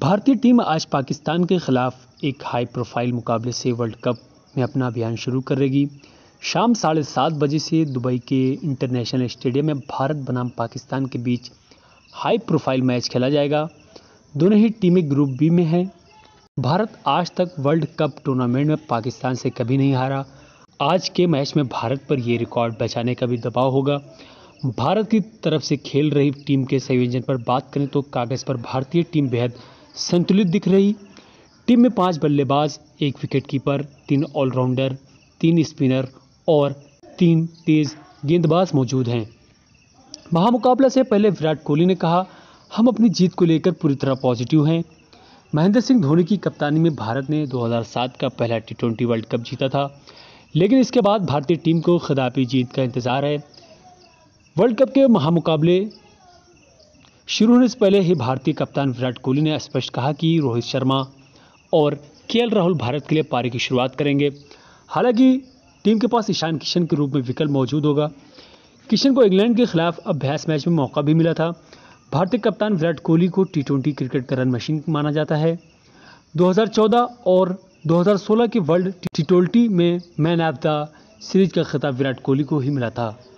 भारतीय टीम आज पाकिस्तान के खिलाफ एक हाई प्रोफाइल मुकाबले से वर्ल्ड कप में अपना अभियान शुरू करेगी शाम साढ़े सात बजे से दुबई के इंटरनेशनल स्टेडियम में भारत बनाम पाकिस्तान के बीच हाई प्रोफाइल मैच खेला जाएगा दोनों ही टीमें ग्रुप बी में हैं भारत आज तक वर्ल्ड कप टूर्नामेंट में पाकिस्तान से कभी नहीं हारा आज के मैच में भारत पर यह रिकॉर्ड बचाने का भी दबाव होगा भारत की तरफ से खेल रही टीम के संयोजन पर बात करें तो कागज़ पर भारतीय टीम बेहद संतुलित दिख रही टीम में पांच बल्लेबाज एक विकेटकीपर तीन ऑलराउंडर तीन स्पिनर और तीन तेज गेंदबाज मौजूद हैं महामुकाबला से पहले विराट कोहली ने कहा हम अपनी जीत को लेकर पूरी तरह पॉजिटिव हैं महेंद्र सिंह धोनी की कप्तानी में भारत ने 2007 का पहला टी ट्वेंटी वर्ल्ड कप जीता था लेकिन इसके बाद भारतीय टीम को खिताबी जीत का इंतज़ार है वर्ल्ड कप के महामुकाबले शुरू होने से पहले ही भारतीय कप्तान विराट कोहली ने स्पष्ट कहा कि रोहित शर्मा और के राहुल भारत के लिए पारी की शुरुआत करेंगे हालांकि टीम के पास ईशान किशन के रूप में विकल्प मौजूद होगा किशन को इंग्लैंड के खिलाफ अभ्यास मैच में मौका भी मिला था भारतीय कप्तान विराट कोहली को टी क्रिकेट का रन मशीन माना जाता है 2014 और 2016 के वर्ल्ड टी में मैन ऑफ द सीरीज का खिताब विराट कोहली को ही मिला था